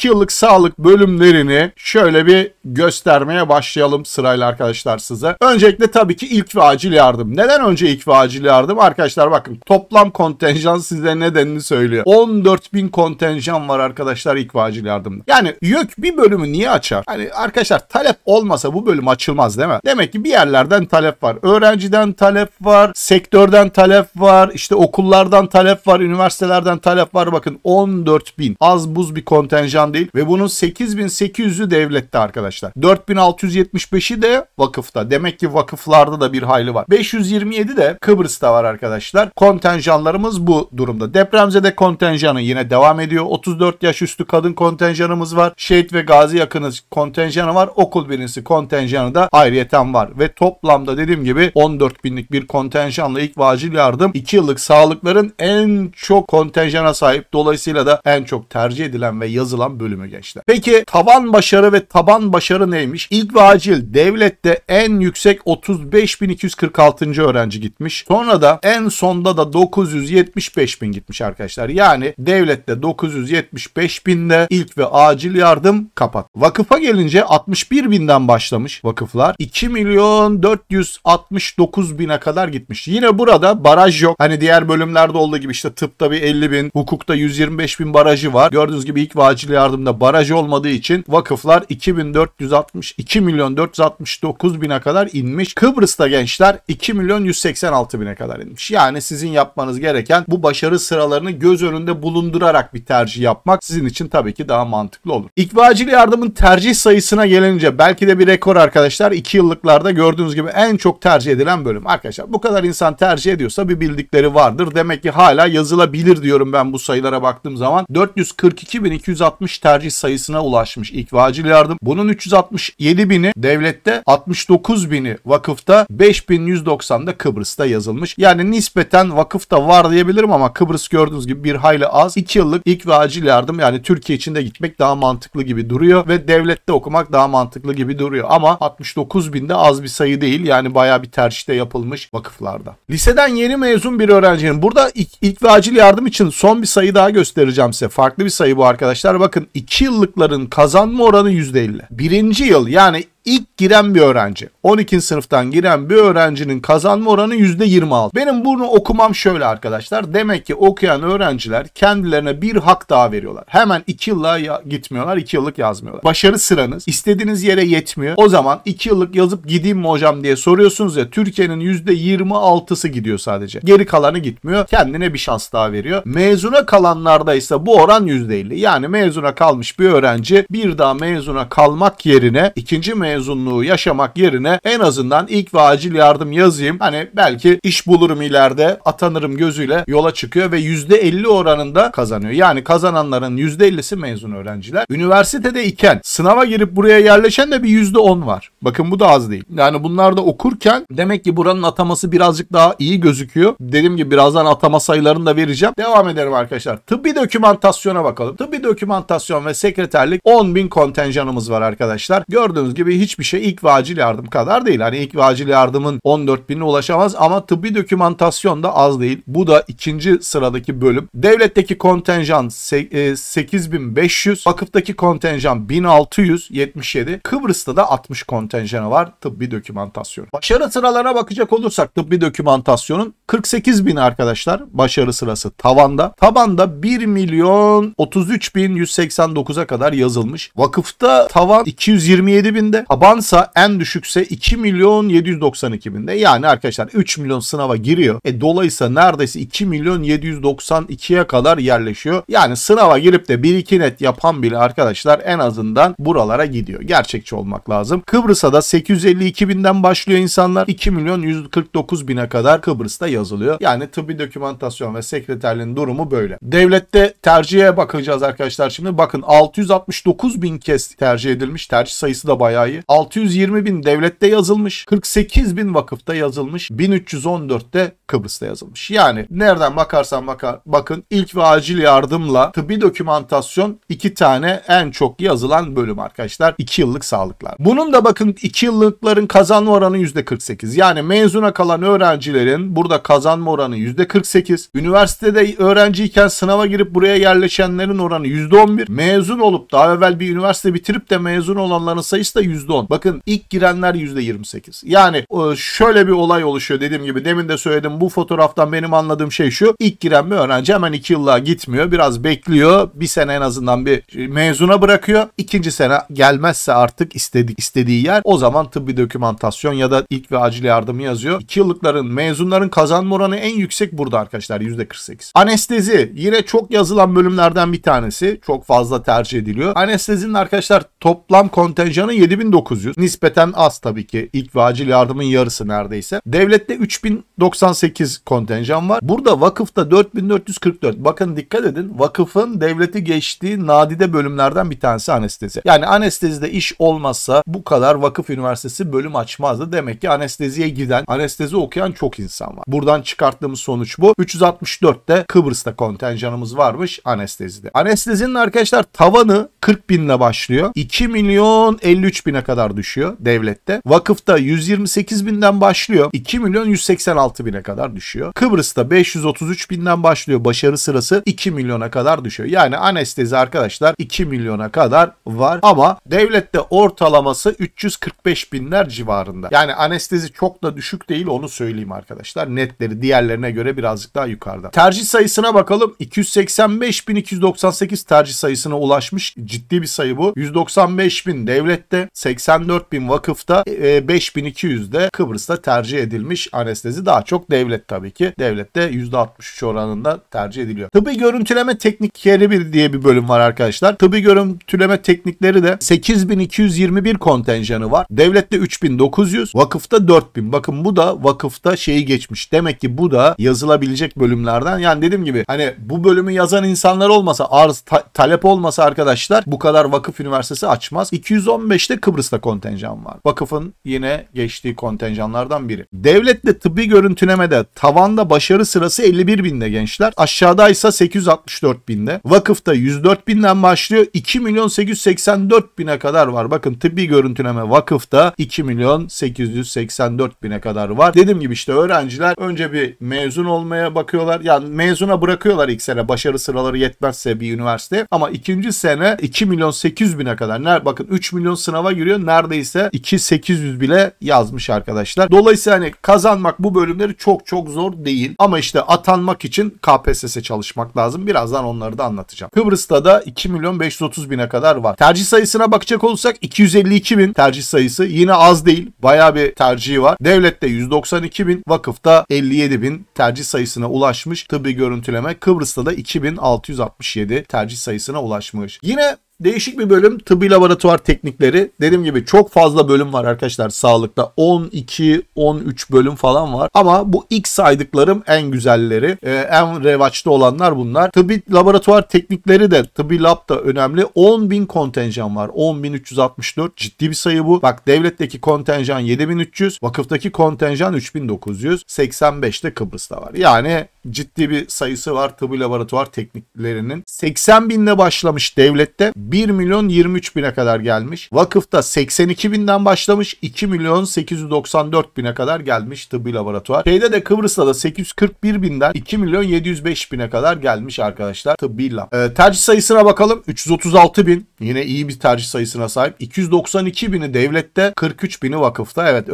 2 yıllık sağlık bölümlerini şöyle bir göstermeye başlayalım sırayla arkadaşlar size. Öncelikle tabii ki ilk ve acil yardım. Neden önce ilk ve acil yardım? Arkadaşlar bakın toplam kontenjan size nedenini söylüyor. 14 bin kontenjan var arkadaşlar ilk ve acil yardımda. Yani YÖK bir bölümü niye açar? Hani arkadaşlar talep olmasa bu bölüm açılmaz değil mi? Demek ki bir yerlerden talep var. Öğrenciden talep var, sektörden talep var, işte okullardan talep var, üniversitelerden talep var. Bakın 14 bin az buz bir kontenjan değil. Ve bunun 8800'ü devlette arkadaşlar. 4675'i de vakıfta. Demek ki vakıflarda da bir hayli var. 527 de Kıbrıs'ta var arkadaşlar. Kontenjanlarımız bu durumda. Depremzede kontenjanı yine devam ediyor. 34 yaş üstü kadın kontenjanımız var. Şehit ve gazi yakını kontenjanı var. Okul birincisi kontenjanı da ayrıyeten var. Ve toplamda dediğim gibi 14 binlik bir kontenjanla ilk vacil yardım 2 yıllık sağlıkların en çok kontenjana sahip. Dolayısıyla da en çok tercih edilen ve yazılan bölümü gençler. Peki tavan başarı ve taban başarı neymiş? İlk ve acil devlette en yüksek 35.246. öğrenci gitmiş. Sonra da en sonda da 975.000 gitmiş arkadaşlar. Yani devlette 975.000'de ilk ve acil yardım kapat. Vakıfa gelince 61.000'den başlamış vakıflar. 2 milyon 469 bine kadar gitmiş. Yine burada baraj yok. Hani diğer bölümlerde olduğu gibi işte tıpta bir 50 bin, hukukta 125 bin barajı var. Gördüğünüz gibi ilk ve acil yardım yardımında baraj olmadığı için vakıflar 2462 milyon 469 bine kadar inmiş. Kıbrıs'ta gençler 2 milyon 186 bine kadar inmiş. Yani sizin yapmanız gereken bu başarı sıralarını göz önünde bulundurarak bir tercih yapmak sizin için tabii ki daha mantıklı olur. İkbacil yardımın tercih sayısına gelince belki de bir rekor arkadaşlar 2 yıllıklarda gördüğünüz gibi en çok tercih edilen bölüm. Arkadaşlar bu kadar insan tercih ediyorsa bir bildikleri vardır. Demek ki hala yazılabilir diyorum ben bu sayılara baktığım zaman. 442.260 tercih sayısına ulaşmış ilk vacil yardım. Bunun 367 bini devlette, 69 bini vakıfta, 5190 da Kıbrıs'ta yazılmış. Yani nispeten vakıfta var diyebilirim ama Kıbrıs gördüğünüz gibi bir hayli az. 2 yıllık ilk ve yardım yani Türkiye içinde gitmek daha mantıklı gibi duruyor ve devlette okumak daha mantıklı gibi duruyor. Ama 69 bin de az bir sayı değil. Yani baya bir tercihte yapılmış vakıflarda. Liseden yeni mezun bir öğrencinin burada ilk, ilk ve yardım için son bir sayı daha göstereceğim size. Farklı bir sayı bu arkadaşlar. Bakın 2 yıllıkların kazanma oranı %50. Birinci yıl yani ilk giren bir öğrenci. 12. sınıftan giren bir öğrencinin kazanma oranı %26. Benim bunu okumam şöyle arkadaşlar. Demek ki okuyan öğrenciler kendilerine bir hak daha veriyorlar. Hemen 2 yılla gitmiyorlar, 2 yıllık yazmıyorlar. Başarı sıranız istediğiniz yere yetmiyor. O zaman 2 yıllık yazıp gideyim mi hocam diye soruyorsunuz ya Türkiye'nin %26'sı gidiyor sadece. Geri kalanı gitmiyor. Kendine bir şans daha veriyor. Mezuna kalanlarda ise bu oran %50. Yani mezuna kalmış bir öğrenci bir daha mezuna kalmak yerine ikinci mezun mezunluğu yaşamak yerine en azından ilk ve acil yardım yazayım. Hani belki iş bulurum ileride atanırım gözüyle yola çıkıyor ve %50 oranında kazanıyor. Yani kazananların %50'si mezun öğrenciler. Üniversitede iken sınava girip buraya yerleşen de bir %10 var. Bakın bu da az değil. Yani bunlar da okurken demek ki buranın ataması birazcık daha iyi gözüküyor. Dediğim gibi birazdan atama sayılarını da vereceğim. Devam edelim arkadaşlar. Tıbbi dokümantasyona bakalım. Tıbbi dokümantasyon ve sekreterlik 10.000 kontenjanımız var arkadaşlar. Gördüğünüz gibi hiçbir şey ilk ve yardım kadar değil. Hani ilk ve yardımın 14 bin'e ulaşamaz ama tıbbi dokümantasyon da az değil. Bu da ikinci sıradaki bölüm. Devletteki kontenjan 8500, e, vakıftaki kontenjan 1677, Kıbrıs'ta da 60 kontenjanı var tıbbi dokümantasyon. Başarı sıralarına bakacak olursak tıbbi dokümantasyonun 48 bin arkadaşlar başarı sırası tavanda. Tabanda 1 milyon 33 bin 189'a kadar yazılmış. Vakıfta tavan 227 binde, Tabansa en düşükse 2 milyon 792 binde. Yani arkadaşlar 3 milyon sınava giriyor. E dolayısıyla neredeyse 2 milyon 792'ye kadar yerleşiyor. Yani sınava girip de 1-2 net yapan bile arkadaşlar en azından buralara gidiyor. Gerçekçi olmak lazım. Kıbrıs'a da 852 binden başlıyor insanlar. 2 milyon 149 bine kadar Kıbrıs'ta yazılıyor. Yani tıbbi dokümantasyon ve sekreterliğin durumu böyle. Devlette tercihe bakacağız arkadaşlar şimdi. Bakın 669 bin kez tercih edilmiş. Tercih sayısı da bayağı iyi. 620 bin devlette yazılmış. 48 bin vakıfta yazılmış. 1314 de Kıbrıs'ta yazılmış. Yani nereden bakarsan bakar, bakın ilk ve acil yardımla tıbbi dokümantasyon iki tane en çok yazılan bölüm arkadaşlar. 2 yıllık sağlıklar. Bunun da bakın 2 yıllıkların kazanma oranı %48. Yani mezuna kalan öğrencilerin burada kazanma oranı %48. Üniversitede öğrenciyken sınava girip buraya yerleşenlerin oranı %11. Mezun olup daha evvel bir üniversite bitirip de mezun olanların sayısı da %10. %10. Bakın ilk girenler %28. Yani e, şöyle bir olay oluşuyor dediğim gibi demin de söyledim bu fotoğraftan benim anladığım şey şu İlk giren bir öğrenci hemen 2 yıllığa gitmiyor biraz bekliyor bir sene en azından bir mezuna bırakıyor İkinci sene gelmezse artık istedi, istediği yer o zaman tıbbi dokümantasyon ya da ilk ve acil yardımı yazıyor. 2 yıllıkların mezunların kazanma oranı en yüksek burada arkadaşlar %48. Anestezi yine çok yazılan bölümlerden bir tanesi çok fazla tercih ediliyor. Anestezinin arkadaşlar toplam kontenjanı 7900 900. Nispeten az tabii ki. İlk ve acil yardımın yarısı neredeyse. Devlette 3098 kontenjan var. Burada vakıfta 4444. Bakın dikkat edin. Vakıfın devleti geçtiği nadide bölümlerden bir tanesi anestezi. Yani anestezide iş olmazsa bu kadar vakıf üniversitesi bölüm açmazdı. Demek ki anesteziye giden, anestezi okuyan çok insan var. Buradan çıkarttığımız sonuç bu. 364'te Kıbrıs'ta kontenjanımız varmış anestezide. Anestezinin arkadaşlar tavanı 40 binle başlıyor. 2 milyon 53 bine kadar kadar düşüyor devlette. Vakıfta 128 binden başlıyor. 2 milyon 186 bine kadar düşüyor. Kıbrıs'ta 533 binden başlıyor. Başarı sırası 2 milyona kadar düşüyor. Yani anestezi arkadaşlar 2 milyona kadar var. Ama devlette ortalaması 345 binler civarında. Yani anestezi çok da düşük değil onu söyleyeyim arkadaşlar. Netleri diğerlerine göre birazcık daha yukarıda. Tercih sayısına bakalım. 285.298 tercih sayısına ulaşmış. Ciddi bir sayı bu. 195 bin devlette, 80 84 bin vakıfta e, 5200'de Kıbrıs'ta tercih edilmiş anestezi daha çok devlet tabii ki. Devlette %63 oranında tercih ediliyor. Tıbbi görüntüleme teknikleri bir diye bir bölüm var arkadaşlar. Tıbbi görüntüleme teknikleri de 8221 kontenjanı var. Devlette 3900, vakıfta 4000. Bakın bu da vakıfta şeyi geçmiş. Demek ki bu da yazılabilecek bölümlerden. Yani dediğim gibi hani bu bölümü yazan insanlar olmasa, arz ta- talep olmasa arkadaşlar bu kadar vakıf üniversitesi açmaz. 215'te Kıbrıs Kıbrıs'ta kontenjan var. Vakıfın yine geçtiği kontenjanlardan biri. Devletle tıbbi görüntülemede tavanda başarı sırası 51 binde gençler. Aşağıda ise 864 binde. Vakıfta 104 binden başlıyor. 2 milyon 884 bine kadar var. Bakın tıbbi görüntüleme vakıfta 2 milyon 884 bine kadar var. Dediğim gibi işte öğrenciler önce bir mezun olmaya bakıyorlar. Yani mezuna bırakıyorlar ilk sene başarı sıraları yetmezse bir üniversite. Ama ikinci sene 2 milyon 800 bine kadar. Bakın 3 milyon sınava giriyor görüyor. Neredeyse 2800 bile yazmış arkadaşlar. Dolayısıyla hani kazanmak bu bölümleri çok çok zor değil. Ama işte atanmak için KPSS'e çalışmak lazım. Birazdan onları da anlatacağım. Kıbrıs'ta da 2 milyon 530 bine kadar var. Tercih sayısına bakacak olursak 252 bin tercih sayısı. Yine az değil. Baya bir tercihi var. Devlette 192 bin, vakıfta 57 bin tercih sayısına ulaşmış. Tıbbi görüntüleme Kıbrıs'ta da 2667 tercih sayısına ulaşmış. Yine Değişik bir bölüm tıbbi laboratuvar teknikleri. Dediğim gibi çok fazla bölüm var arkadaşlar sağlıkta. 12-13 bölüm falan var. Ama bu ilk saydıklarım en güzelleri. Ee, en revaçlı olanlar bunlar. Tıbbi laboratuvar teknikleri de tıbbi lab da önemli. 10.000 kontenjan var. 10.364 ciddi bir sayı bu. Bak devletteki kontenjan 7.300. Vakıftaki kontenjan 3.985 de Kıbrıs'ta var. Yani ciddi bir sayısı var tıbbi laboratuvar tekniklerinin. 80 binle başlamış devlette 1 milyon 23 bine kadar gelmiş. Vakıfta 82 binden başlamış 2 milyon 894 bine kadar gelmiş tıbbi laboratuvar. Şeyde de Kıbrıs'ta da 841 binden 2 milyon 705 bine kadar gelmiş arkadaşlar tıbbi lab. Ee, tercih sayısına bakalım 336 bin yine iyi bir tercih sayısına sahip. 292 bini devlette 43 bini vakıfta. Evet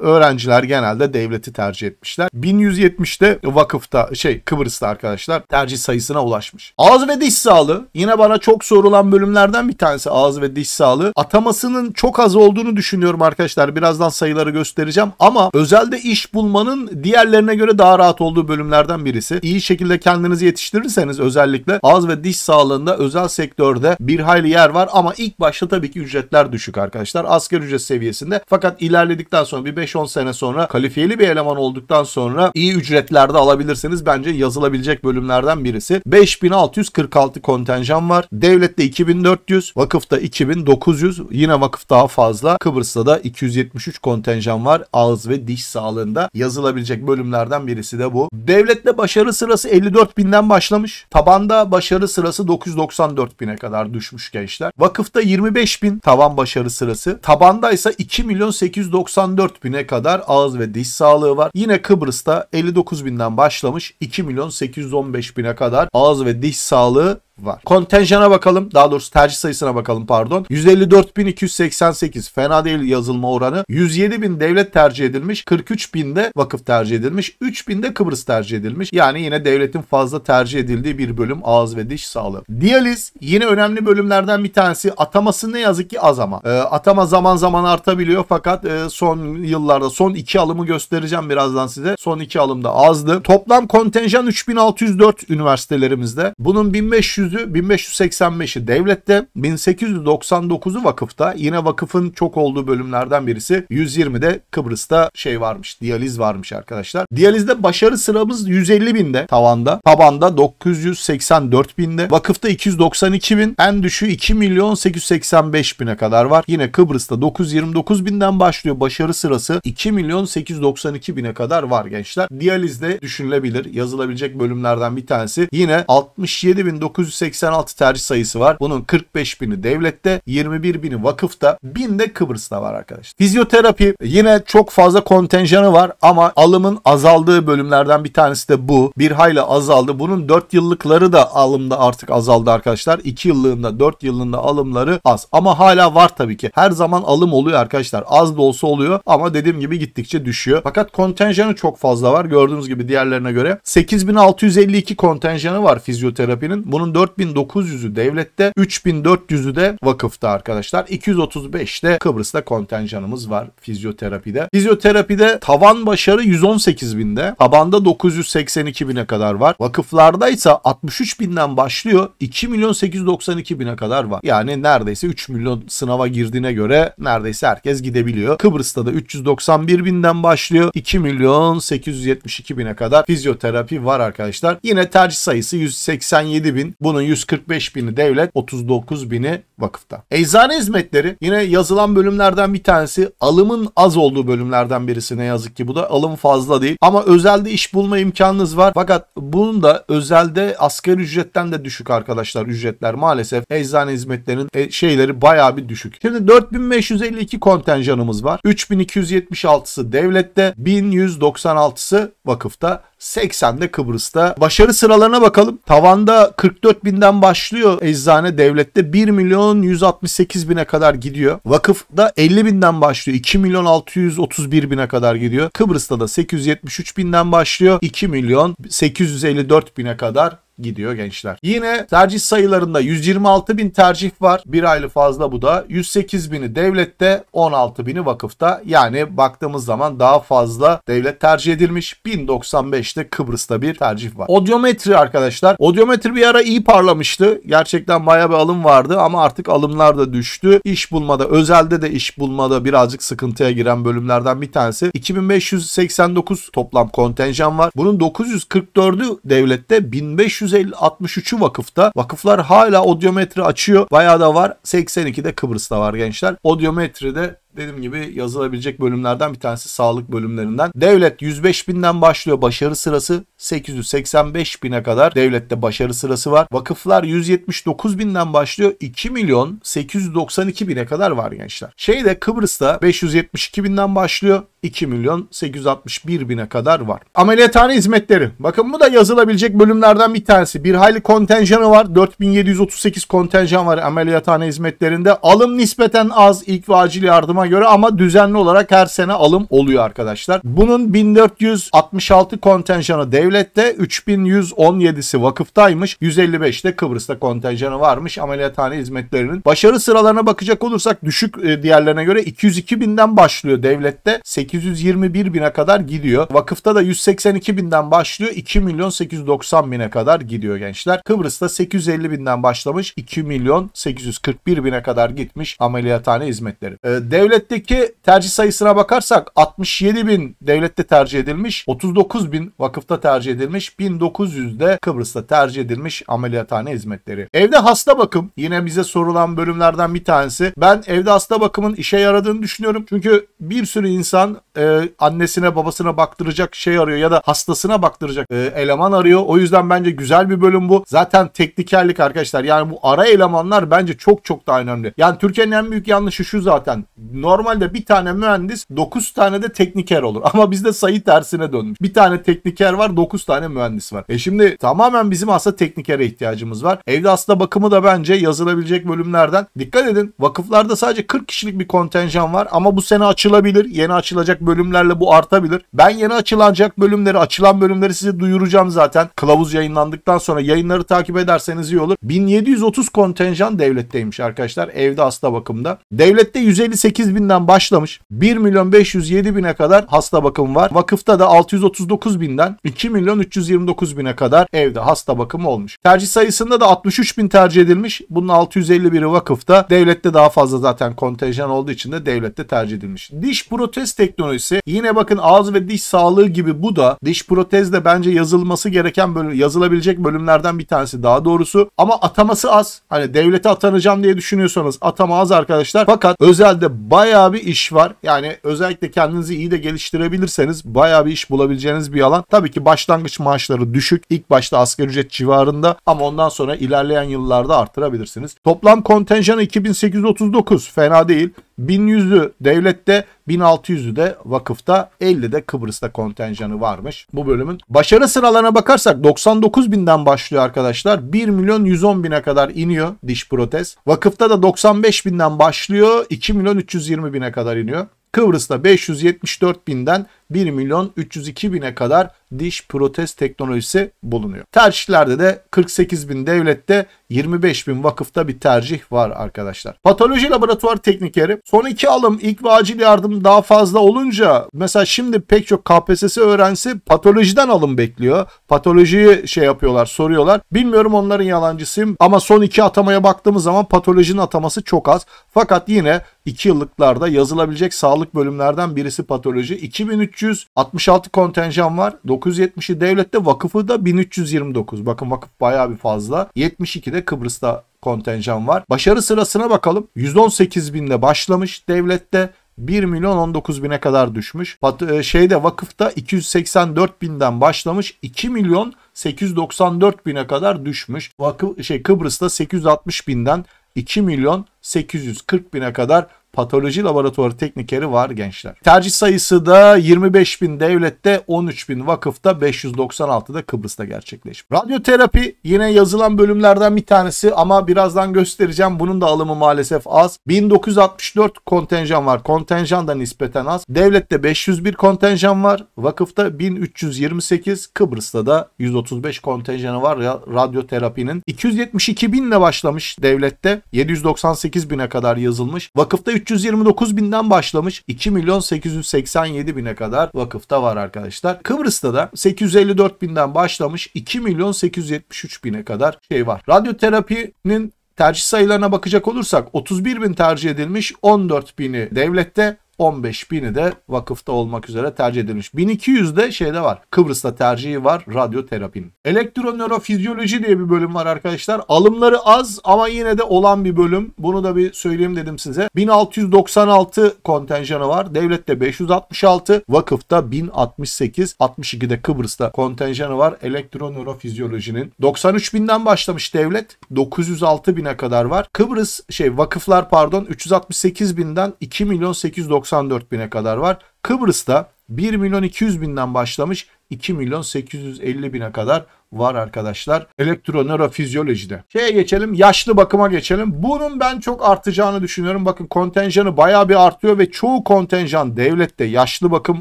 öğrenciler genelde devleti tercih etmişler. 1170'te vakıfta şey Kıbrıs'ta arkadaşlar tercih sayısına ulaşmış. Ağız ve diş sağlığı yine bana çok sorulan bölümler nedenlerden bir tanesi ağız ve diş sağlığı. Atamasının çok az olduğunu düşünüyorum arkadaşlar. Birazdan sayıları göstereceğim ama özelde iş bulmanın diğerlerine göre daha rahat olduğu bölümlerden birisi. İyi şekilde kendinizi yetiştirirseniz özellikle ağız ve diş sağlığında özel sektörde bir hayli yer var ama ilk başta tabii ki ücretler düşük arkadaşlar. asker ücret seviyesinde. Fakat ilerledikten sonra bir 5-10 sene sonra kalifiyeli bir eleman olduktan sonra iyi ücretlerde alabilirsiniz. Bence yazılabilecek bölümlerden birisi. 5646 kontenjan var. Devlette 2004 2400, vakıfta 2900, yine vakıf daha fazla. Kıbrıs'ta da 273 kontenjan var. Ağız ve diş sağlığında yazılabilecek bölümlerden birisi de bu. devletle başarı sırası 54.000'den başlamış. Tabanda başarı sırası 994.000'e kadar düşmüş gençler. Vakıfta 25.000 bin tavan başarı sırası. Tabanda ise 2.894.000'e kadar ağız ve diş sağlığı var. Yine Kıbrıs'ta 59.000'den başlamış 2.815.000'e kadar ağız ve diş sağlığı var. Kontenjana bakalım. Daha doğrusu tercih sayısına bakalım pardon. 154.288 fena değil yazılma oranı. 107.000 devlet tercih edilmiş. 43.000 de vakıf tercih edilmiş. 3.000 de Kıbrıs tercih edilmiş. Yani yine devletin fazla tercih edildiği bir bölüm ağız ve diş sağlığı. Diyaliz yine önemli bölümlerden bir tanesi. Ataması ne yazık ki az ama. E, atama zaman zaman artabiliyor fakat e, son yıllarda son iki alımı göstereceğim birazdan size. Son iki alımda azdı. Toplam kontenjan 3604 üniversitelerimizde. Bunun 1500 1400'ü 1585'i devlette, 1899'u vakıfta. Yine vakıfın çok olduğu bölümlerden birisi. 120'de Kıbrıs'ta şey varmış, diyaliz varmış arkadaşlar. Diyalizde başarı sıramız 150 binde tavanda. Tabanda 984 binde. Vakıfta 292 bin. En düşüğü 2 milyon 885 bine kadar var. Yine Kıbrıs'ta 929 binden başlıyor. Başarı sırası 2 milyon 892 bine kadar var gençler. Diyalizde düşünülebilir, yazılabilecek bölümlerden bir tanesi. Yine 67.900 486 tercih sayısı var. Bunun 45 bini devlette, 21 bini vakıfta, bin de Kıbrıs'ta var arkadaşlar. Fizyoterapi yine çok fazla kontenjanı var ama alımın azaldığı bölümlerden bir tanesi de bu. Bir hayli azaldı. Bunun 4 yıllıkları da alımda artık azaldı arkadaşlar. 2 yıllığında 4 yıllığında alımları az. Ama hala var tabii ki. Her zaman alım oluyor arkadaşlar. Az da olsa oluyor ama dediğim gibi gittikçe düşüyor. Fakat kontenjanı çok fazla var. Gördüğünüz gibi diğerlerine göre. 8652 kontenjanı var fizyoterapinin. Bunun 4 4900'ü devlette, 3400'ü de vakıfta arkadaşlar. 235'te Kıbrıs'ta kontenjanımız var fizyoterapide. Fizyoterapide tavan başarı 118 binde, tabanda 982 bine kadar var. Vakıflarda ise 63 binden başlıyor, 2 milyon 892 bine kadar var. Yani neredeyse 3 milyon sınava girdiğine göre neredeyse herkes gidebiliyor. Kıbrıs'ta da 391 binden başlıyor, 2 milyon 872 bine kadar fizyoterapi var arkadaşlar. Yine tercih sayısı 187 bin. Bu bunun 145 bini devlet, 39 bini vakıfta. Eczane hizmetleri yine yazılan bölümlerden bir tanesi alımın az olduğu bölümlerden birisi ne yazık ki bu da alım fazla değil. Ama özelde iş bulma imkanınız var. Fakat bunun da özelde asgari ücretten de düşük arkadaşlar ücretler maalesef. Eczane hizmetlerinin e, şeyleri bayağı bir düşük. Şimdi 4552 kontenjanımız var. 3276'sı devlette, 1196'sı vakıfta. 80'de Kıbrıs'ta. Başarı sıralarına bakalım. Tavanda 44 binden başlıyor eczane devlette 1 milyon 168 bine kadar gidiyor. Vakıfta 50 binden başlıyor 2 milyon 631 bine kadar gidiyor. Kıbrıs'ta da 873 binden başlıyor 2 milyon 854 bine kadar gidiyor gençler. Yine tercih sayılarında 126 bin tercih var. Bir aylı fazla bu da. 108 bini devlette 16 bini vakıfta. Yani baktığımız zaman daha fazla devlet tercih edilmiş. 1095'te Kıbrıs'ta bir tercih var. Odyometri arkadaşlar. Odyometri bir ara iyi parlamıştı. Gerçekten bayağı bir alım vardı ama artık alımlar da düştü. İş bulmada özelde de iş bulmada birazcık sıkıntıya giren bölümlerden bir tanesi. 2589 toplam kontenjan var. Bunun 944'ü devlette 1500 163'ü vakıfta. Vakıflar hala odiometre açıyor. Bayağı da var. 82'de Kıbrıs'ta var gençler. Odyometride dediğim gibi yazılabilecek bölümlerden bir tanesi sağlık bölümlerinden. Devlet 105 binden başlıyor başarı sırası 885 bine kadar devlette başarı sırası var. Vakıflar 179 binden başlıyor 2 milyon 892 bine kadar var gençler. Şeyde Kıbrıs'ta 572 binden başlıyor 2 milyon 861 bine kadar var. Ameliyathane hizmetleri. Bakın bu da yazılabilecek bölümlerden bir tanesi. Bir hayli kontenjanı var. 4738 kontenjan var ameliyathane hizmetlerinde. Alım nispeten az. ilk ve acil yardıma duruma göre ama düzenli olarak her sene alım oluyor arkadaşlar. Bunun 1466 kontenjanı devlette, 3117'si vakıftaymış, 155'te Kıbrıs'ta kontenjanı varmış ameliyathane hizmetlerinin. Başarı sıralarına bakacak olursak düşük e, diğerlerine göre 202 binden başlıyor devlette, 821 bine kadar gidiyor. Vakıfta da 182 binden başlıyor, 2 milyon 890 bine kadar gidiyor gençler. Kıbrıs'ta 850 binden başlamış, 2 milyon 841 bine kadar gitmiş ameliyathane hizmetleri. E, devlet Devletteki tercih sayısına bakarsak 67 bin devlette tercih edilmiş, 39 bin vakıfta tercih edilmiş, 1900 de Kıbrıs'ta tercih edilmiş ameliyathane hizmetleri. Evde hasta bakım yine bize sorulan bölümlerden bir tanesi. Ben evde hasta bakımın işe yaradığını düşünüyorum. Çünkü bir sürü insan e, annesine babasına baktıracak şey arıyor ya da hastasına baktıracak e, eleman arıyor. O yüzden bence güzel bir bölüm bu. Zaten teknikerlik arkadaşlar yani bu ara elemanlar bence çok çok da önemli. Yani Türkiye'nin en büyük yanlışı şu zaten Normalde bir tane mühendis 9 tane de tekniker olur. Ama bizde sayı tersine dönmüş. Bir tane tekniker var 9 tane mühendis var. E şimdi tamamen bizim aslında teknikere ihtiyacımız var. Evde aslında bakımı da bence yazılabilecek bölümlerden. Dikkat edin vakıflarda sadece 40 kişilik bir kontenjan var ama bu sene açılabilir. Yeni açılacak bölümlerle bu artabilir. Ben yeni açılacak bölümleri, açılan bölümleri size duyuracağım zaten. Kılavuz yayınlandıktan sonra yayınları takip ederseniz iyi olur. 1730 kontenjan devletteymiş arkadaşlar. Evde hasta bakımda. Devlette 158 8 binden başlamış. 1 milyon 507 bine kadar hasta bakım var. Vakıfta da 639 binden 2 milyon 329 bine kadar evde hasta bakımı olmuş. Tercih sayısında da 63 bin tercih edilmiş. Bunun 651'i vakıfta. Devlette daha fazla zaten kontenjan olduğu için de devlette tercih edilmiş. Diş protez teknolojisi yine bakın ağız ve diş sağlığı gibi bu da diş protez de bence yazılması gereken bölüm, yazılabilecek bölümlerden bir tanesi daha doğrusu. Ama ataması az. Hani devlete atanacağım diye düşünüyorsanız atama az arkadaşlar. Fakat özelde bayağı bayağı bir iş var. Yani özellikle kendinizi iyi de geliştirebilirseniz bayağı bir iş bulabileceğiniz bir alan. Tabii ki başlangıç maaşları düşük. İlk başta asgari ücret civarında ama ondan sonra ilerleyen yıllarda artırabilirsiniz. Toplam kontenjanı 2839 fena değil. 1100'ü devlette, 1600'ü de vakıfta, 50 de Kıbrıs'ta kontenjanı varmış bu bölümün. Başarı sıralarına bakarsak 99 binden başlıyor arkadaşlar. 1 milyon 110 bine kadar iniyor diş protez. Vakıfta da 95 binden başlıyor. 2 milyon 320 bine kadar iniyor. Kıbrıs'ta 574 binden 1 milyon 302 bine kadar diş protez teknolojisi bulunuyor. Tercihlerde de 48 bin devlette 25 bin vakıfta bir tercih var arkadaşlar. Patoloji laboratuvar teknikeri. son iki alım ilk ve acil yardım daha fazla olunca mesela şimdi pek çok KPSS öğrencisi patolojiden alım bekliyor. Patolojiyi şey yapıyorlar soruyorlar. Bilmiyorum onların yalancısıyım ama son iki atamaya baktığımız zaman patolojinin ataması çok az. Fakat yine 2 yıllıklarda yazılabilecek sağlık bölümlerden birisi patoloji. 2300 366 kontenjan var. 970'i devlette vakıfı da 1329. Bakın vakıf bayağı bir fazla. 72 de Kıbrıs'ta kontenjan var. Başarı sırasına bakalım. 118 binde başlamış devlette. 1 milyon 19 bine kadar düşmüş. Pat e, şeyde vakıfta 284 binden başlamış 2 milyon 894 bine kadar düşmüş. Vakıf şey Kıbrıs'ta 860 binden 2 milyon 840 bine kadar patoloji laboratuvarı teknikeri var gençler. Tercih sayısı da 25 bin devlette, 13 bin vakıfta, 596'da Kıbrıs'ta gerçekleşmiş. Radyoterapi yine yazılan bölümlerden bir tanesi ama birazdan göstereceğim. Bunun da alımı maalesef az. 1964 kontenjan var. Kontenjan da nispeten az. Devlette 501 kontenjan var. Vakıfta 1328, Kıbrıs'ta da 135 kontenjanı var ya radyoterapinin. 272 binle başlamış devlette. 798 8 bine kadar yazılmış. Vakıfta 329 binden başlamış. 2 milyon 887 bine kadar vakıfta var arkadaşlar. Kıbrıs'ta da 854 binden başlamış. 2 milyon 873 bine kadar şey var. Radyoterapinin tercih sayılarına bakacak olursak 31 bin tercih edilmiş, 14 bini devlette, 15 bini de vakıfta olmak üzere tercih edilmiş. 1200 de şeyde var. Kıbrıs'ta tercihi var radyoterapinin. Elektronörofizyoloji diye bir bölüm var arkadaşlar. Alımları az ama yine de olan bir bölüm. Bunu da bir söyleyeyim dedim size. 1696 kontenjanı var. Devlette 566, vakıfta 1068, 62'de Kıbrıs'ta kontenjanı var. Elektronörofizyolojinin 93 binden başlamış devlet 906 bine kadar var. Kıbrıs şey vakıflar pardon 368 binden 2 milyon 890 94 bine kadar var. Kıbrıs'ta 1 milyon 200 binden başlamış 2 milyon 850 bine kadar var arkadaşlar. Elektronörofizyolojide. Şeye geçelim. Yaşlı bakıma geçelim. Bunun ben çok artacağını düşünüyorum. Bakın kontenjanı baya bir artıyor ve çoğu kontenjan devlette. Yaşlı bakım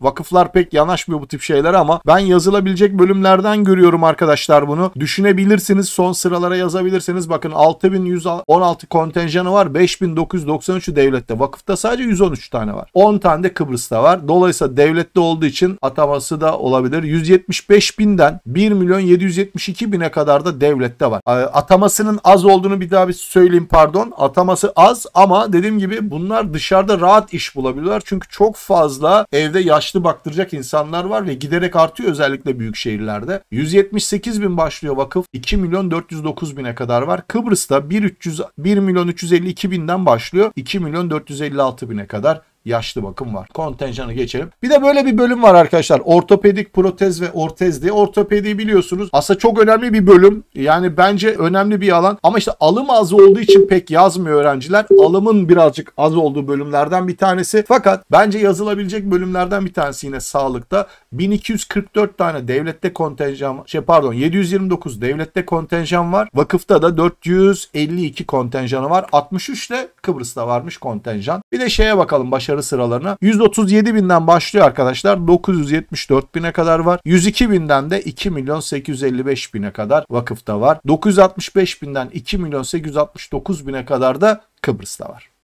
vakıflar pek yanaşmıyor bu tip şeyler ama ben yazılabilecek bölümlerden görüyorum arkadaşlar bunu. Düşünebilirsiniz. Son sıralara yazabilirsiniz. Bakın 6116 kontenjanı var. 5993'ü devlette. Vakıfta sadece 113 tane var. 10 tane de Kıbrıs'ta var. Dolayısıyla devlette olduğu için ataması da olabilir. 175 binden 1 milyon 700 172 bine kadar da devlette var. Ee, atamasının az olduğunu bir daha bir söyleyeyim pardon. Ataması az ama dediğim gibi bunlar dışarıda rahat iş bulabiliyorlar. Çünkü çok fazla evde yaşlı baktıracak insanlar var ve giderek artıyor özellikle büyük şehirlerde. 178 bin başlıyor vakıf. 2 milyon 409 bine kadar var. Kıbrıs'ta 1, 300, 1 milyon 352 binden başlıyor. 2 milyon 456 bine kadar yaşlı bakım var. Kontenjanı geçelim. Bir de böyle bir bölüm var arkadaşlar. Ortopedik protez ve ortez diye. Ortopediyi biliyorsunuz. Aslında çok önemli bir bölüm. Yani bence önemli bir alan. Ama işte alım az olduğu için pek yazmıyor öğrenciler. Alımın birazcık az olduğu bölümlerden bir tanesi. Fakat bence yazılabilecek bölümlerden bir tanesi yine sağlıkta. 1244 tane devlette kontenjan şey pardon 729 devlette kontenjan var. Vakıfta da 452 kontenjanı var. 63 de Kıbrıs'ta varmış kontenjan. Bir de şeye bakalım başarı başarı sıralarına 137 binden başlıyor arkadaşlar. 974 bine kadar var. 102 binden de 2 milyon 855 bine kadar vakıfta var. 965 binden 2 milyon 869 bine kadar da Kıbrıs'ta var.